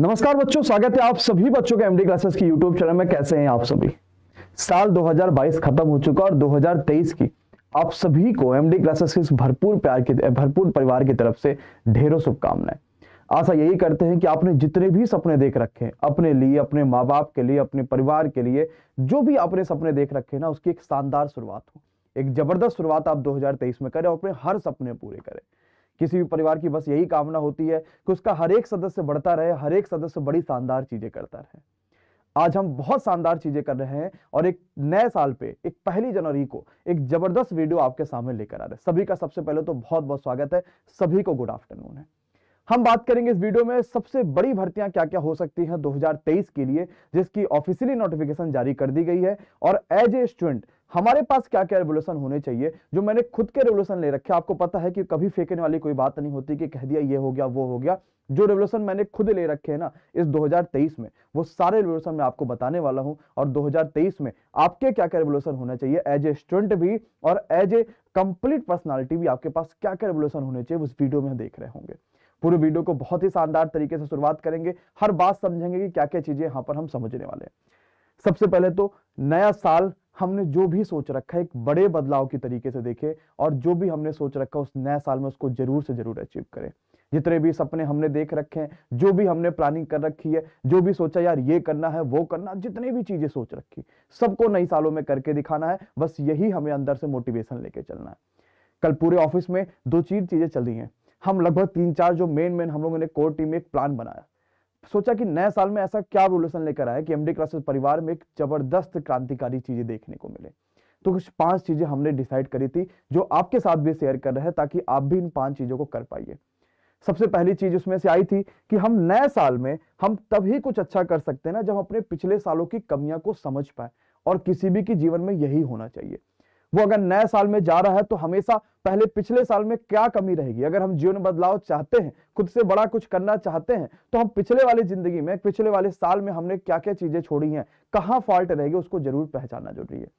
नमस्कार बच्चों स्वागत है आप सभी बच्चों के एमडी क्लासेस की यूट्यूब चैनल में कैसे हैं आप सभी साल 2022 खत्म हो चुका और 2023 की आप सभी को एमडी क्लासेस के भरपूर प्यार की भरपूर परिवार की तरफ से ढेरों शुभकामनाएं आशा यही करते हैं कि आपने जितने भी सपने देख रखे हैं अपने लिए अपने माँ बाप के लिए अपने परिवार के लिए जो भी आपने सपने देख रखे हैं ना उसकी एक शानदार शुरुआत हो एक जबरदस्त शुरुआत आप दो में करें और अपने हर सपने पूरे करें किसी भी परिवार की बस यही कामना होती है कि उसका हर एक सदस्य बढ़ता रहे हर एक सदस्य बड़ी शानदार चीजें करता रहे आज हम बहुत शानदार चीजें कर रहे हैं और एक नए साल पे एक पहली जनवरी को एक जबरदस्त वीडियो आपके सामने लेकर आ रहे हैं सभी का सबसे पहले तो बहुत बहुत स्वागत है सभी को गुड आफ्टरनून है हम बात करेंगे इस वीडियो में सबसे बड़ी भर्तियां क्या क्या हो सकती हैं 2023 के लिए जिसकी ऑफिशियली नोटिफिकेशन जारी कर दी गई है और एज ए स्टूडेंट हमारे पास क्या क्या रेवोल्यूशन होने चाहिए जो मैंने खुद के रेवोल्यूशन ले रखे आपको पता है कि कभी फेंकने वाली कोई बात नहीं होती कि कह दिया ये हो गया वो हो गया जो रेवोल्यूशन मैंने खुद ले रखे है ना इस 2023 में वो सारे रेवोल्यूशन मैं आपको बताने वाला हूं और 2023 में आपके क्या क्या रेवोल्यूशन होना चाहिए एज ए स्टूडेंट भी और एज ए कंप्लीट पर्सनालिटी भी आपके पास क्या क्या रेवोल्यूशन होने चाहिए उस वीडियो में देख रहे होंगे पूरे वीडियो को बहुत ही शानदार तरीके से शुरुआत करेंगे हर बात समझेंगे कि क्या क्या चीजें यहाँ पर हम समझने वाले हैं सबसे पहले तो नया साल हमने जो भी सोच रखा है एक बड़े बदलाव के तरीके से देखें और जो भी हमने सोच रखा उस नए साल में उसको जरूर से जरूर अचीव करें जितने भी सपने हमने देख रखे हैं जो भी हमने प्लानिंग कर रखी है जो भी सोचा यार ये करना है वो करना जितने भी चीजें सोच रखी सबको नई सालों में करके दिखाना है बस यही हमें अंदर से मोटिवेशन लेके चलना है कल पूरे ऑफिस में दो चीज चीजें चल रही हैं हम लगभग तीन चार जो मेन मेन हम लोगों ने कोर टीम में एक प्लान बनाया सोचा कि नए साल में ऐसा क्या रोलेशन लेकर आया कि एमडी क्लासेस परिवार में एक जबरदस्त क्रांतिकारी चीजें देखने को मिले तो कुछ पांच चीजें हमने डिसाइड करी थी जो आपके साथ भी शेयर कर रहे हैं ताकि आप भी इन पांच चीजों को कर पाइए सबसे पहली चीज उसमें से आई थी कि हम नए साल में हम तभी कुछ अच्छा कर सकते हैं ना जब अपने पिछले सालों की कमियां को समझ पाए और किसी भी के जीवन में यही होना चाहिए वो अगर नए साल में जा रहा है तो हमेशा पहले पिछले साल में क्या कमी रहेगी अगर हम जीवन बदलाव चाहते हैं खुद से बड़ा कुछ करना चाहते हैं तो हम पिछले वाले जिंदगी में पिछले वाले साल में हमने क्या क्या चीजें छोड़ी हैं कहाँ फॉल्ट रहेगी उसको जरूर पहचानना जरूरी है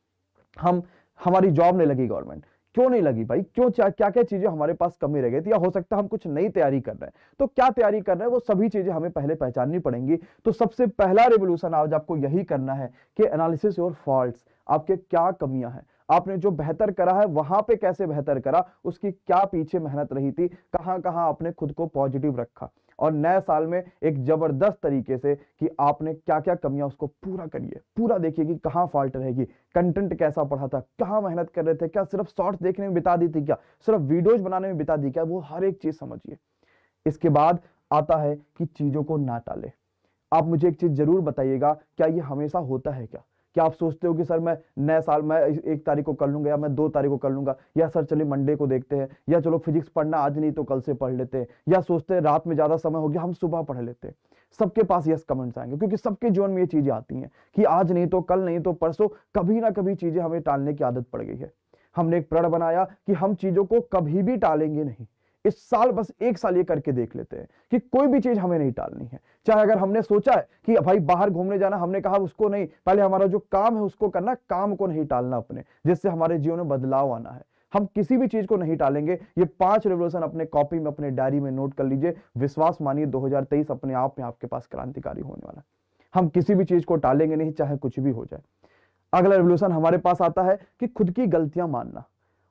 हम हमारी जॉब नहीं लगी गवर्नमेंट क्यों नहीं लगी भाई क्यों क्या क्या, क्या चीजें हमारे पास कमी रह गई थी या हो सकता है हम कुछ नई तैयारी कर रहे हैं तो क्या तैयारी कर रहे हैं वो सभी चीजें हमें पहले पहचाननी पड़ेंगी तो सबसे पहला रेवोल्यूशन आज आपको यही करना है कि एनालिसिस और फॉल्ट आपके क्या कमियां हैं आपने जो बेहतर करा है वहां पे कैसे बेहतर करा उसकी क्या पीछे मेहनत रही थी कहां कहां आपने खुद को पॉजिटिव रखा और नए साल में एक जबरदस्त तरीके से कि आपने क्या क्या कमियां उसको पूरा करिए पूरा देखिए कि कहाँ फॉल्ट रहेगी कंटेंट कैसा पढ़ा था कहाँ मेहनत कर रहे थे क्या सिर्फ शॉर्ट्स देखने में बिता दी थी क्या सिर्फ वीडियोज बनाने में बिता दी क्या वो हर एक चीज समझिए इसके बाद आता है कि चीजों को ना टाले आप मुझे एक चीज जरूर बताइएगा क्या ये हमेशा होता है क्या क्या आप सोचते हो कि सर मैं नए साल में एक तारीख को कर लूंगा या मैं दो तारीख को कर लूंगा या सर चलिए मंडे को देखते हैं या चलो फिजिक्स पढ़ना आज नहीं तो कल से पढ़ लेते हैं या सोचते हैं रात में ज़्यादा समय हो गया हम सुबह पढ़ लेते हैं सबके पास यस कमेंट्स आएंगे क्योंकि सबके जीवन में ये चीज़ें आती हैं कि आज नहीं तो कल नहीं तो परसों कभी ना कभी चीज़ें हमें टालने की आदत पड़ गई है हमने एक प्रण बनाया कि हम चीज़ों को कभी भी टालेंगे नहीं इस साल बस एक साल ये करके देख लेते हैं कि कोई भी चीज हमें नहीं टालनी है चाहे अगर हमने सोचा है कि भाई बाहर घूमने जाना हमने कहा उसको नहीं पहले हमारा जो काम है उसको करना काम को नहीं टालना अपने जिससे हमारे जीवन में बदलाव आना है हम किसी भी चीज को नहीं टालेंगे ये पांच रेवोल्यूशन अपने कॉपी में अपने डायरी में नोट कर लीजिए विश्वास मानिए 2023 अपने आप में आपके पास क्रांतिकारी होने वाला हम किसी भी चीज को टालेंगे नहीं चाहे कुछ भी हो जाए अगला रेवोल्यूशन हमारे पास आता है कि खुद की गलतियां मानना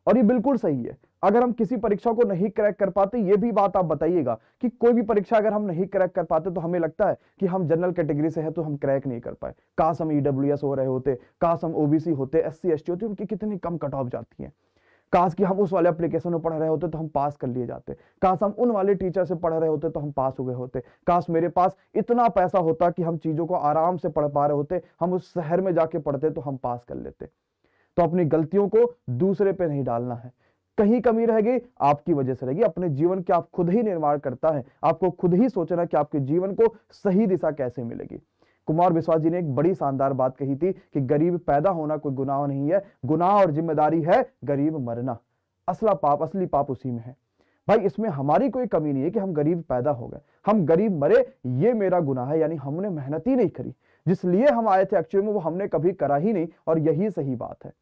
और ये बिल्कुल सही है अगर हम किसी परीक्षा को नहीं क्रैक कर पाते ये भी बात आप बताइएगा कि कोई भी परीक्षा अगर हम नहीं क्रैक कर पाते तो हमें लगता है कि हम जनरल कैटेगरी से है तो हम क्रैक नहीं कर पाए काश हम ईडब्ल्यू e हो रहे होते काश हम ओबीसी होते एस सी होते उनकी कितनी कम कट ऑफ जाती है काश कि हम उस वाले एप्लीकेशन में पढ़ रहे होते तो हम पास कर लिए जाते काश हम उन वाले टीचर से पढ़ रहे होते तो हम पास हुए होते काश मेरे पास इतना पैसा होता कि हम चीज़ों को आराम से पढ़ पा रहे होते हम उस शहर में जाके पढ़ते तो हम पास कर लेते तो अपनी गलतियों को दूसरे पे नहीं डालना है कहीं कमी रहेगी आपकी वजह से रहेगी अपने जीवन के आप खुद ही निर्माण करता है आपको खुद ही सोचना कि आपके जीवन को सही दिशा कैसे मिलेगी कुमार विश्वास जी ने एक बड़ी शानदार बात कही थी कि गरीब पैदा होना कोई गुनाह नहीं है गुनाह और जिम्मेदारी है गरीब मरना असला पाप असली पाप उसी में है भाई इसमें हमारी कोई कमी नहीं है कि हम गरीब पैदा हो गए हम गरीब मरे ये मेरा गुनाह है यानी हमने मेहनत ही नहीं करी जिसलिए हम आए थे एक्चुअली में वो हमने कभी करा ही नहीं और यही सही बात है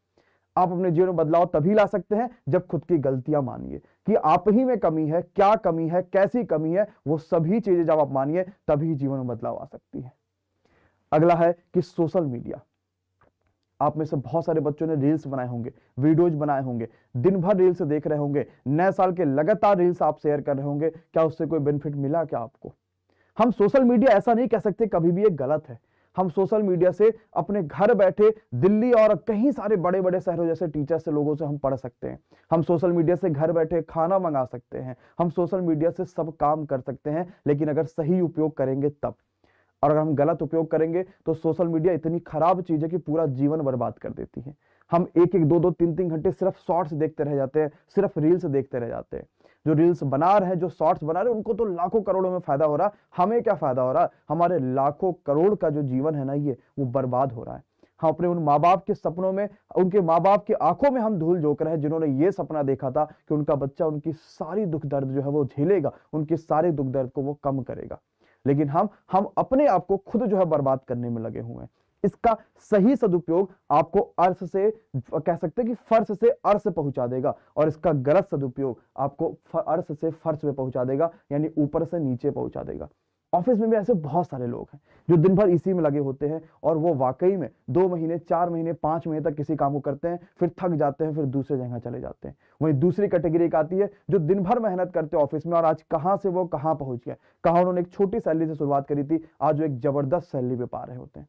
आप अपने जीवन में बदलाव तभी ला सकते हैं जब खुद की गलतियां मानिए कि आप ही में कमी है क्या कमी है कैसी कमी है वो सभी चीजें जब आप मानिए तभी जीवन में बदलाव आ सकती है अगला है कि सोशल मीडिया आप में से बहुत सारे बच्चों ने रील्स बनाए होंगे वीडियोज बनाए होंगे दिन भर रील्स देख रहे होंगे नए साल के लगातार रील्स आप शेयर कर रहे होंगे क्या उससे कोई बेनिफिट मिला क्या आपको हम सोशल मीडिया ऐसा नहीं कह सकते कभी भी ये गलत है हम सोशल मीडिया से अपने घर बैठे दिल्ली और कहीं सारे बड़े बड़े शहरों जैसे टीचर से लोगों से हम पढ़ सकते हैं हम सोशल मीडिया से घर बैठे खाना मंगा सकते हैं हम सोशल मीडिया से सब काम कर सकते हैं लेकिन अगर सही उपयोग करेंगे तब और अगर हम गलत उपयोग करेंगे तो सोशल मीडिया इतनी खराब चीज है कि पूरा जीवन बर्बाद कर देती है हम एक एक दो दो तीन तीन घंटे सिर्फ शॉर्ट्स देखते रह जाते हैं सिर्फ रील्स देखते रह जाते हैं जो रील्स बना रहे हैं जो शॉर्ट्स बना रहे हैं उनको तो लाखों करोड़ों में फायदा हो रहा हमें क्या फायदा हो रहा है हमारे लाखों करोड़ का जो जीवन है ना ये वो बर्बाद हो रहा है हम हाँ, अपने उन माँ बाप के सपनों में उनके माँ बाप की आंखों में हम धूल झोंक रहे हैं जिन्होंने ये सपना देखा था कि उनका बच्चा उनकी सारी दुख दर्द जो है वो झेलेगा उनके सारे दुख दर्द को वो कम करेगा लेकिन हम हम अपने आप को खुद जो है बर्बाद करने में लगे हुए हैं इसका सही सदुपयोग आपको अर्थ से कह सकते हैं कि फर्श से अर्श पहुंचा देगा और इसका गलत सदुपयोग आपको अर्श से फर्श में पहुंचा देगा यानी ऊपर से नीचे पहुंचा देगा ऑफिस में भी ऐसे बहुत सारे लोग हैं जो दिन भर इसी में लगे होते हैं और वो वाकई में दो महीने चार महीने पांच महीने तक किसी काम को करते हैं फिर थक जाते हैं फिर दूसरे जगह चले जाते हैं वहीं दूसरी कैटेगरी एक आती है जो दिन भर मेहनत करते हैं ऑफिस में और आज कहां से वो कहां पहुंच गए कहा उन्होंने एक छोटी सैलरी से शुरुआत करी थी आज वो एक जबरदस्त सैलरी पे पा रहे होते हैं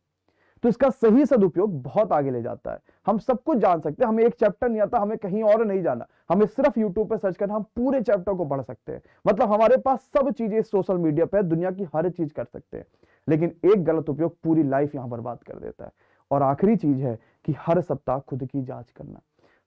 तो इसका सही सदुपयोग बहुत आगे ले जाता है हम सब कुछ जान सकते हैं हमें एक चैप्टर नहीं आता हमें कहीं और नहीं जाना हमें सिर्फ यूट्यूब पर सर्च करना हम पूरे चैप्टर को पढ़ सकते हैं मतलब हमारे पास सब चीजें सोशल मीडिया पर दुनिया की हर चीज कर सकते हैं लेकिन एक गलत उपयोग पूरी लाइफ यहां बर्बाद कर देता है और आखिरी चीज है कि हर सप्ताह खुद की जांच करना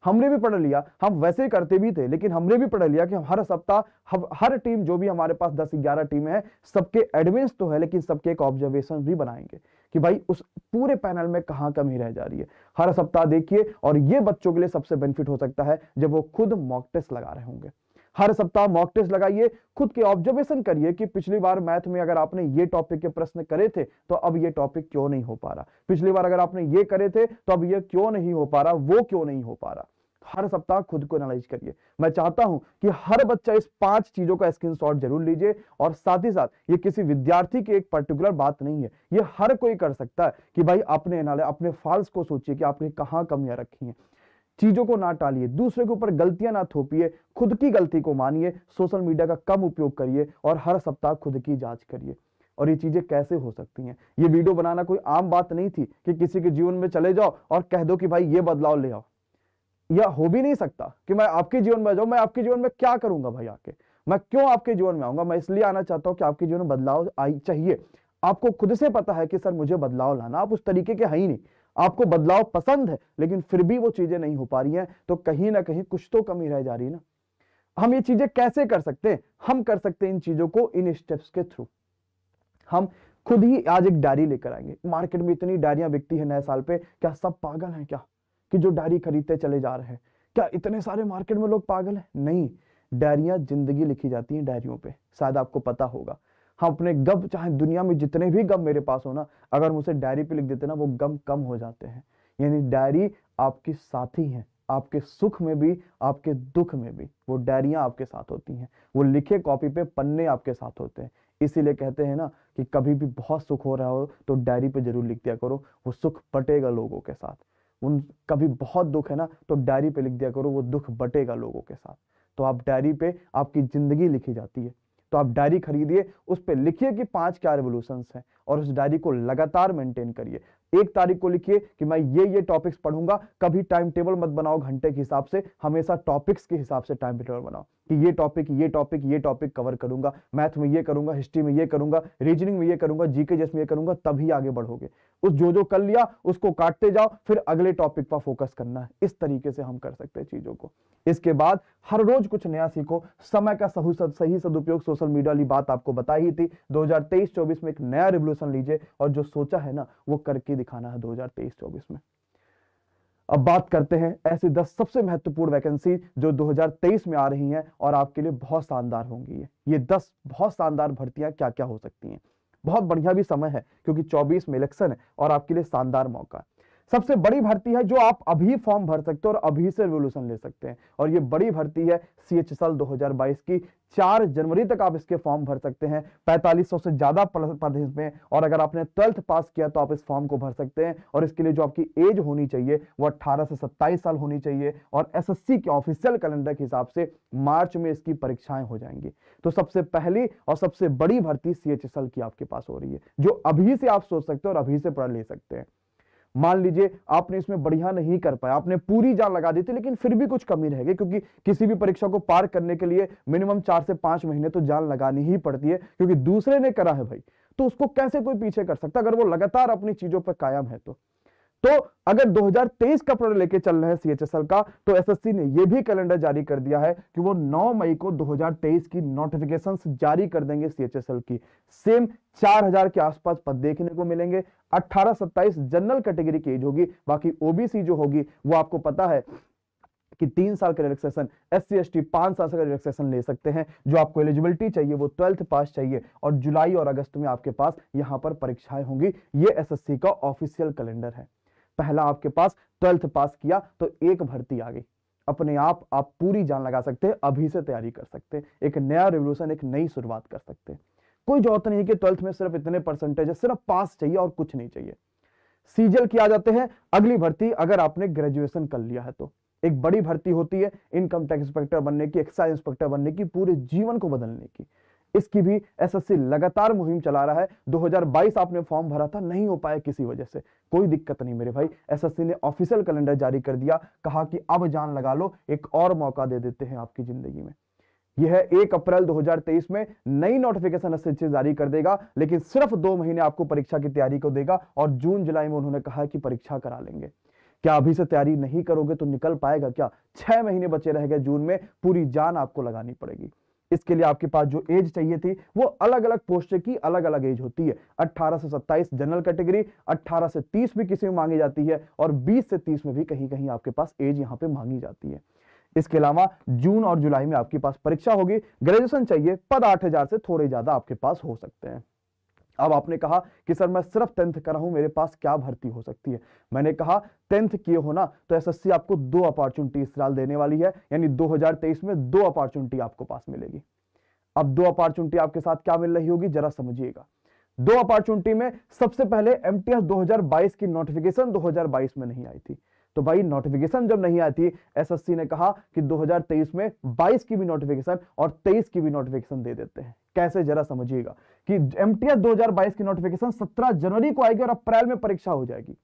हमने भी पढ़ लिया हम वैसे करते भी थे लेकिन हमने भी पढ़ लिया कि हर सप्ताह हर टीम जो भी हमारे पास दस ग्यारह टीम है सबके एडवेंस तो है लेकिन सबके एक ऑब्जर्वेशन भी बनाएंगे कि भाई उस पूरे पैनल में कहाँ कमी रह जा रही है हर सप्ताह देखिए और ये बच्चों के लिए सबसे बेनिफिट हो सकता है जब वो खुद मॉक टेस्ट लगा रहे होंगे हर सप्ताह मॉक टेस्ट लगाइए खुद के ऑब्जर्वेशन करिए कि पिछली बार मैथ में अगर आपने ये टॉपिक के प्रश्न करे थे तो अब ये टॉपिक क्यों नहीं हो पा रहा पिछली बार अगर आपने ये करे थे तो अब ये क्यों नहीं हो पा रहा वो क्यों नहीं हो पा रहा हर सप्ताह खुद को एनालाइज करिए मैं चाहता हूं कि हर बच्चा इस पांच चीजों का स्क्रीनशॉट जरूर लीजिए और साथ ही साथ ये किसी विद्यार्थी की एक पर्टिकुलर बात नहीं है ये हर कोई कर सकता है कि भाई अपने अपने फॉल्स को सोचिए कि आपने कहा कमियां रखी हैं चीजों को ना टालिए दूसरे के ऊपर गलतियां ना थोपिए खुद की गलती को मानिए सोशल मीडिया का कम उपयोग करिए और हर सप्ताह खुद की जांच करिए और ये चीजें कैसे हो सकती हैं ये वीडियो बनाना कोई आम बात नहीं थी कि किसी के जीवन में चले जाओ और कह दो कि भाई ये बदलाव ले आओ या हो भी नहीं सकता कि मैं आपके जीवन में जाऊं मैं आपके जीवन में क्या करूंगा भाई आके मैं क्यों आपके जीवन में आऊंगा मैं इसलिए आना चाहता हूं कि आपके जीवन में बदलाव आई चाहिए आपको खुद से पता है कि सर मुझे बदलाव लाना आप उस तरीके के हैं ही नहीं आपको बदलाव पसंद है लेकिन फिर भी वो चीजें नहीं हो पा रही हैं तो कहीं ना कहीं कुछ तो कमी रह जा रही है ना हम ये चीजें कैसे कर सकते हैं हम कर सकते हैं इन चीजों को इन स्टेप्स के थ्रू हम खुद ही आज एक डायरी लेकर आएंगे मार्केट में इतनी डायरियां बिकती है नए साल पे क्या सब पागल हैं क्या कि जो डायरी खरीदते चले जा रहे हैं क्या इतने सारे मार्केट में लोग पागल हैं नहीं डायरियां जिंदगी लिखी जाती हैं डायरियों पे शायद आपको पता होगा हम हाँ, अपने गम चाहे दुनिया में जितने भी गम मेरे पास हो ना अगर मुझे डायरी पे लिख देते ना वो गम कम हो जाते हैं यानी डायरी आपकी साथी है आपके सुख में भी आपके दुख में भी वो डायरिया आपके साथ होती हैं वो लिखे कॉपी पे पन्ने आपके साथ होते हैं इसीलिए कहते हैं ना कि कभी भी बहुत सुख हो रहा हो तो डायरी पे जरूर लिख दिया करो वो सुख बटेगा लोगों के साथ उन कभी बहुत दुख है ना तो डायरी पे लिख दिया करो वो दुख बटेगा लोगों के साथ तो आप डायरी पे आपकी ज़िंदगी लिखी जाती है तो आप डायरी खरीदिए उस पर लिखिए कि पांच क्या रेवोल्यूशन हैं और उस डायरी को लगातार मेंटेन करिए एक तारीख को लिखिए कि मैं ये ये टॉपिक्स पढ़ूंगा कभी टाइम टेबल मत बनाओ घंटे के हिसाब से हमेशा टॉपिक्स के हिसाब से टाइम टेबल बनाओ कि ये टॉपिक ये टॉपिक ये टॉपिक कवर करूंगा मैथ में ये करूंगा हिस्ट्री में ये करूंगा रीजनिंग में ये करूंगा जीके जैस में ये करूंगा तभी आगे बढ़ोगे उस जो जो कर लिया उसको काटते जाओ फिर अगले टॉपिक पर फोकस करना है इस तरीके से हम कर सकते हैं चीजों को इसके बाद हर रोज कुछ नया सीखो समय का सही सदुपयोग सोशल मीडिया वाली बात आपको बताई थी दो हजार में एक नया रिवोल्यूशन लीजिए और जो सोचा है ना वो करके दिखाना है 2023-24 में अब बात करते हैं ऐसे 10 सबसे महत्वपूर्ण वैकेंसी जो 2023 में आ रही हैं और आपके लिए बहुत शानदार होंगी ये 10 बहुत शानदार भर्तियां क्या क्या हो सकती हैं बहुत बढ़िया भी समय है क्योंकि 24 में इलेक्शन है और आपके लिए शानदार मौका है सबसे बड़ी भर्ती है जो आप अभी फॉर्म भर सकते हो और अभी से रेवोल्यूशन ले सकते हैं और ये बड़ी भर्ती है सी एच एस एल दो हजार बाईस की चार जनवरी तक आप इसके फॉर्म भर सकते हैं सौ से ज्यादा पद में और अगर आपने ट्वेल्थ पास किया तो आप इस फॉर्म को भर सकते हैं और इसके लिए जो आपकी एज होनी चाहिए वो अट्ठारह से सत्ताईस साल होनी चाहिए और सी के ऑफिशियल कैलेंडर के हिसाब से मार्च में इसकी परीक्षाएं हो जाएंगी तो सबसे पहली और सबसे बड़ी भर्ती सी की आपके पास हो रही है जो अभी से आप सोच सकते हो और अभी से पढ़ ले सकते हैं मान लीजिए आपने इसमें बढ़िया नहीं कर पाया आपने पूरी जान लगा दी थी लेकिन फिर भी कुछ कमी रह गई क्योंकि किसी भी परीक्षा को पार करने के लिए मिनिमम चार से पांच महीने तो जान लगानी ही पड़ती है क्योंकि दूसरे ने करा है भाई तो उसको कैसे कोई पीछे कर सकता अगर वो लगातार अपनी चीजों पर कायम है तो तो अगर 2023 का प्रोडक्ट लेके चल रहे हैं सीएचएसएल का तो एसएससी ने यह भी कैलेंडर जारी कर दिया है कि वो 9 मई को 2023 की नोटिफिकेशन जारी कर देंगे सीएचएसएल की सेम 4000 के आसपास पद देखने को मिलेंगे 18 27 जनरल कैटेगरी की एज होगी बाकी ओबीसी जो होगी वो आपको पता है कि तीन साल का relaxation S C S T पांच साल का रिलैक्सेशन ले सकते हैं जो आपको एलिजिबिलिटी चाहिए वो ट्वेल्थ पास चाहिए और जुलाई और अगस्त में आपके पास यहां पर परीक्षाएं होंगी ये एसएससी का ऑफिशियल कैलेंडर है पहला आपके पास ट्वेल्थ पास किया तो एक भर्ती आ गई अपने आप आप पूरी जान लगा सकते हैं अभी से तैयारी कर सकते हैं एक नया रिवोल्यूशन एक नई शुरुआत कर सकते हैं कोई जरूरत नहीं है कि ट्वेल्थ में सिर्फ इतने परसेंटेज है सिर्फ पास चाहिए और कुछ नहीं चाहिए सीजल किया जाते हैं अगली भर्ती अगर आपने ग्रेजुएशन कर लिया है तो एक बड़ी भर्ती होती है इनकम टैक्स इंस्पेक्टर बनने की एक्साइज इंस्पेक्टर बनने की पूरे जीवन को बदलने की इसकी भी एसएससी लगातार मुहिम चला रहा है 2022 आपने फॉर्म भरा था नहीं हो पाया किसी वजह से कोई दिक्कत नहीं मेरे भाई एसएससी ने ऑफिशियल कैलेंडर जारी कर दिया कहा कि अब जान लगा लो एक और मौका दे देते हैं आपकी जिंदगी में यह एक अप्रैल 2023 में नई नोटिफिकेशन एसएससी जारी कर देगा लेकिन सिर्फ दो महीने आपको परीक्षा की तैयारी को देगा और जून जुलाई में उन्होंने कहा कि परीक्षा करा लेंगे क्या अभी से तैयारी नहीं करोगे तो निकल पाएगा क्या छह महीने बचे रह गए जून में पूरी जान आपको लगानी पड़ेगी इसके लिए आपके पास जो एज चाहिए थी वो अलग अलग पोस्ट की अलग अलग एज होती है 18 से 27 जनरल कैटेगरी 18 से 30 भी किसी में मांगी जाती है और 20 से 30 में भी कहीं कहीं आपके पास एज यहाँ पे मांगी जाती है इसके अलावा जून और जुलाई में आपके पास परीक्षा होगी ग्रेजुएशन चाहिए पद आठ से थोड़े ज्यादा आपके पास हो सकते हैं अब आपने कहा कि सर मैं सिर्फ टेंथ कर रहा हूं मेरे पास क्या भर्ती हो सकती है मैंने कहा टेंथ किए हो ना तो एसएससी आपको दो अपॉर्चुनिटी इस साल देने वाली है यानी 2023 में दो अपॉर्चुनिटी आपको पास मिलेगी अब दो अपॉर्चुनिटी आपके साथ क्या मिल रही होगी जरा समझिएगा दो अपॉर्चुनिटी में सबसे पहले एम टी की नोटिफिकेशन दो में नहीं आई थी तो भाई नोटिफिकेशन जब नहीं आती थी एसएससी ने कहा कि 2023 में 22 की भी नोटिफिकेशन और 23 की भी नोटिफिकेशन दे देते हैं कैसे जरा समझिएगा कि एम 2022 की नोटिफिकेशन 17 जनवरी को आएगी और अप्रैल में परीक्षा हो जाएगी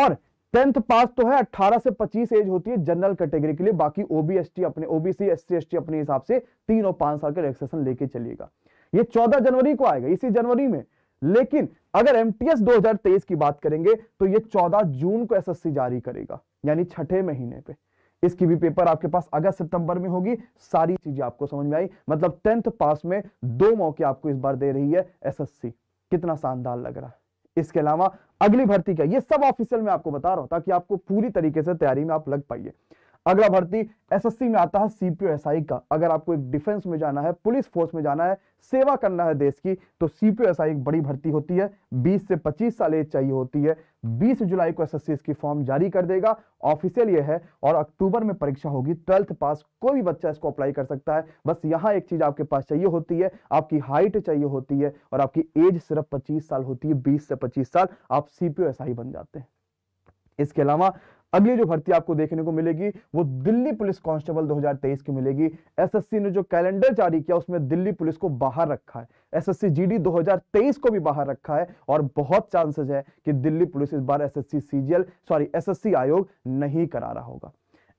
और टेंथ पास तो है 18 से 25 एज होती है जनरल कैटेगरी के लिए बाकी ओबीएसटी अपने ओबीसी एस एसटी अपने हिसाब से तीन और पांच साल का रिलैक्सेशन लेके चलिएगा ये 14 जनवरी को आएगा इसी जनवरी में लेकिन अगर एमटीएस 2023 की बात करेंगे तो ये 14 जून को एसएससी जारी करेगा यानी छठे महीने पे इसकी भी पेपर आपके पास अगस्त सितंबर में होगी सारी चीजें आपको समझ में आई मतलब टेंथ पास में दो मौके आपको इस बार दे रही है एसएससी कितना शानदार लग रहा है इसके अलावा अगली भर्ती का ये सब ऑफिशियल में आपको बता रहा हूं ताकि आपको पूरी तरीके से तैयारी में आप लग पाइए अगला भर्ती एसएससी में आता है सीपीओ एसआई का अगर आपको एक डिफेंस में जाना है पुलिस फोर्स में जाना है सेवा करना है देश की तो सीपीओ एक बड़ी भर्ती होती है 20 से 25 साल एज चाहिए होती है 20 जुलाई को एसएससी इसकी फॉर्म जारी कर देगा ऑफिशियल ये है और अक्टूबर में परीक्षा होगी ट्वेल्थ पास कोई भी बच्चा इसको अप्लाई कर सकता है बस यहाँ एक चीज आपके पास चाहिए होती है आपकी हाइट चाहिए होती है और आपकी एज सिर्फ पच्चीस साल होती है बीस से पच्चीस साल आप सीपीओ एसआई बन जाते हैं इसके अलावा अगली जो भर्ती आपको देखने को मिलेगी वो दिल्ली पुलिस कांस्टेबल 2023 की मिलेगी एसएससी ने जो कैलेंडर जारी किया उसमें दिल्ली पुलिस को बाहर रखा है एसएससी जीडी 2023 को भी बाहर रखा है और बहुत चांसेस है कि दिल्ली पुलिस इस बार एसएससी सीजीएल सॉरी एसएससी आयोग नहीं करा रहा होगा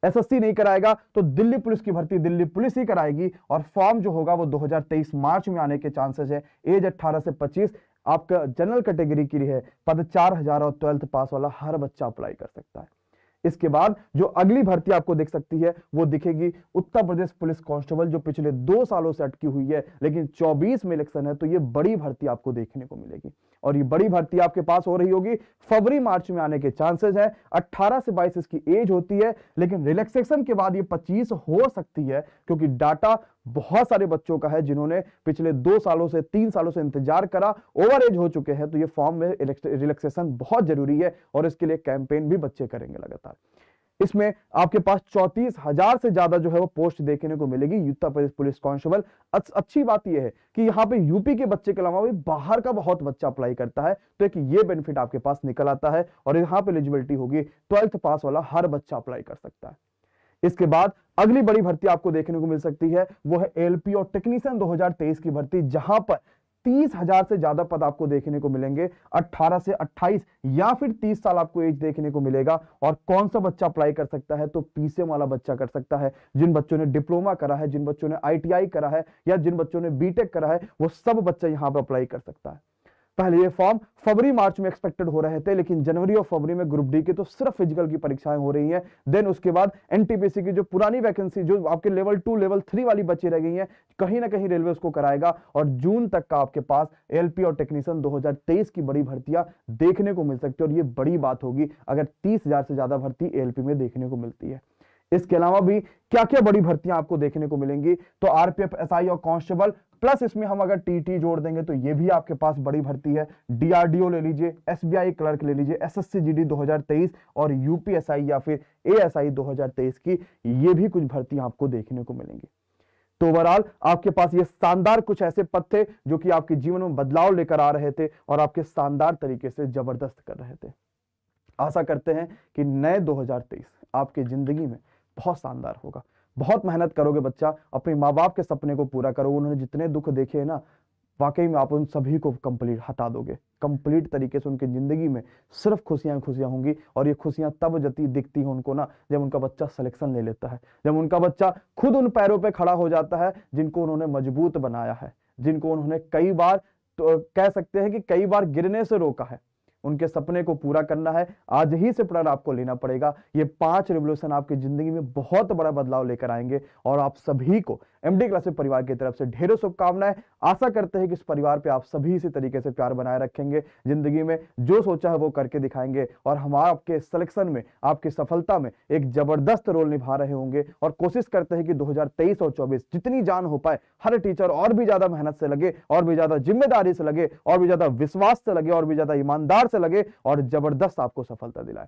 एसएससी नहीं कराएगा तो दिल्ली पुलिस की भर्ती दिल्ली पुलिस ही कराएगी और फॉर्म जो होगा वो 2023 मार्च में आने के चांसेस है एज 18 से 25 आपका जनरल कैटेगरी की है पद चार हजार और ट्वेल्थ पास वाला हर बच्चा अप्लाई कर सकता है इसके बाद जो अगली भर्ती आपको दिख सकती है वो दिखेगी उत्तर प्रदेश पुलिस कांस्टेबल जो पिछले दो सालों से अटकी हुई है लेकिन 24 में इलेक्शन है तो ये बड़ी भर्ती आपको देखने को मिलेगी और ये बड़ी भर्ती आपके पास हो रही होगी फरवरी मार्च में आने के चांसेस है अट्ठारह से बाईस इसकी एज होती है लेकिन रिलैक्सेशन के बाद ये पच्चीस हो सकती है क्योंकि डाटा बहुत सारे बच्चों का है जिन्होंने पिछले दो सालों से तीन सालों से इंतजार करा ओवर एज हो चुके हैं तो ये फॉर्म में रिलैक्सेशन बहुत जरूरी है और इसके लिए कैंपेन भी बच्चे करेंगे लगातार इसमें आपके पास चौतीस हजार से ज्यादा जो है वो पोस्ट देखने को मिलेगी उत्तर प्रदेश पुलिस कांस्टेबल अच्छी बात यह है कि यहाँ पे यूपी के बच्चे के अलावा भी बाहर का बहुत बच्चा अप्लाई करता है तो एक ये बेनिफिट आपके पास निकल आता है और यहाँ पे एलिजिबिलिटी होगी ट्वेल्थ पास वाला हर बच्चा अप्लाई कर सकता है इसके बाद अगली बड़ी भर्ती आपको देखने को मिल सकती है वो है एलपी और टेक्नीशियन 2023 की भर्ती जहां पर तीस हजार से ज्यादा पद आपको देखने को मिलेंगे 18 से 28 या फिर 30 साल आपको एज देखने को मिलेगा और कौन सा बच्चा अप्लाई कर सकता है तो पीसीए वाला बच्चा कर सकता है जिन बच्चों ने डिप्लोमा करा है जिन बच्चों ने आईटीआई करा है या जिन बच्चों ने बीटेक करा है वो सब बच्चा यहाँ पर अप्लाई कर सकता है पहले ये फॉर्म फरवरी मार्च में एक्सपेक्टेड हो रहे थे लेकिन जनवरी और फरवरी में ग्रुप डी के तो सिर्फ फिजिकल की परीक्षाएं हो रही हैं देन उसके बाद एनटीपीसी की जो पुरानी वैकेंसी जो आपके लेवल टू लेवल थ्री वाली बची रह गई है कहीं ना कहीं रेलवे उसको कराएगा और जून तक का आपके पास एलपी और टेक्नीशियन दो की बड़ी भर्तियां देखने को मिल सकती है और ये बड़ी बात होगी अगर तीस से ज्यादा भर्ती एलपी में देखने को मिलती है इसके अलावा भी क्या क्या बड़ी भर्तियां आपको देखने को मिलेंगी तो आरपीएफ एसआई और कांस्टेबल प्लस इसमें हम अगर टीटी जोड़ देंगे तो ये भी आपके पास बड़ी भर्ती है डीआरडीओ ले लीजिए एसबीआई क्लर्क ले लीजिए एसएससी जीडी 2023 और यूपीएसआई या फिर एएसआई 2023 की ये भी कुछ भर्ती आपको देखने को मिलेंगी तो ओवरऑल आपके पास ये शानदार कुछ ऐसे पद थे जो कि आपके जीवन में बदलाव लेकर आ रहे थे और आपके शानदार तरीके से जबरदस्त कर रहे थे आशा करते हैं कि नए 2023 आपके जिंदगी में बहुत शानदार होगा बहुत मेहनत करोगे बच्चा अपने माँ बाप के सपने को पूरा करो उन्होंने जितने दुख देखे हैं ना वाकई में आप उन सभी को कंप्लीट हटा दोगे कंप्लीट तरीके से उनकी ज़िंदगी में सिर्फ खुशियां खुशियां होंगी और ये खुशियां तब जती दिखती हैं उनको ना जब उनका बच्चा सिलेक्शन ले लेता है जब उनका बच्चा खुद उन पैरों पे खड़ा हो जाता है जिनको उन्होंने मजबूत बनाया है जिनको उन्होंने कई बार तो कह सकते हैं कि कई बार गिरने से रोका है उनके सपने को पूरा करना है आज ही से प्रण आपको लेना पड़ेगा ये पांच रेवोल्यूशन आपकी जिंदगी में बहुत बड़ा बदलाव लेकर आएंगे और आप सभी को एमडी क्लासेस परिवार की तरफ से ढेरों शुभकामनाएं आशा करते हैं कि इस परिवार पे आप सभी इसी तरीके से प्यार बनाए रखेंगे जिंदगी में जो सोचा है वो करके दिखाएंगे और हम आपके सिलेक्शन में आपकी सफलता में एक जबरदस्त रोल निभा रहे होंगे और कोशिश करते हैं कि 2023 और 24 जितनी जान हो पाए हर टीचर और भी ज्यादा मेहनत से लगे और भी ज्यादा जिम्मेदारी से लगे और भी ज्यादा विश्वास से लगे और भी ज्यादा ईमानदार से से लगे और जबरदस्त आपको सफलता दिलाए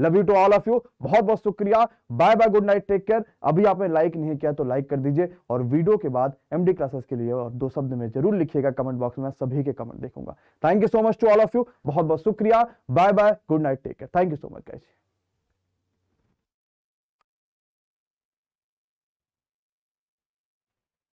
love you to all of you बहुत बहुत शुक्रिया bye bye good night take care अभी आपने लाइक नहीं किया तो लाइक कर दीजिए और वीडियो के बाद एमडी क्लासेस के लिए और दो शब्द में जरूर लिखिएगा कमेंट बॉक्स में सभी के कमेंट देखूंगा thank you so much to all of you बहुत बहुत शुक्रिया bye bye good night take care thank you so much guys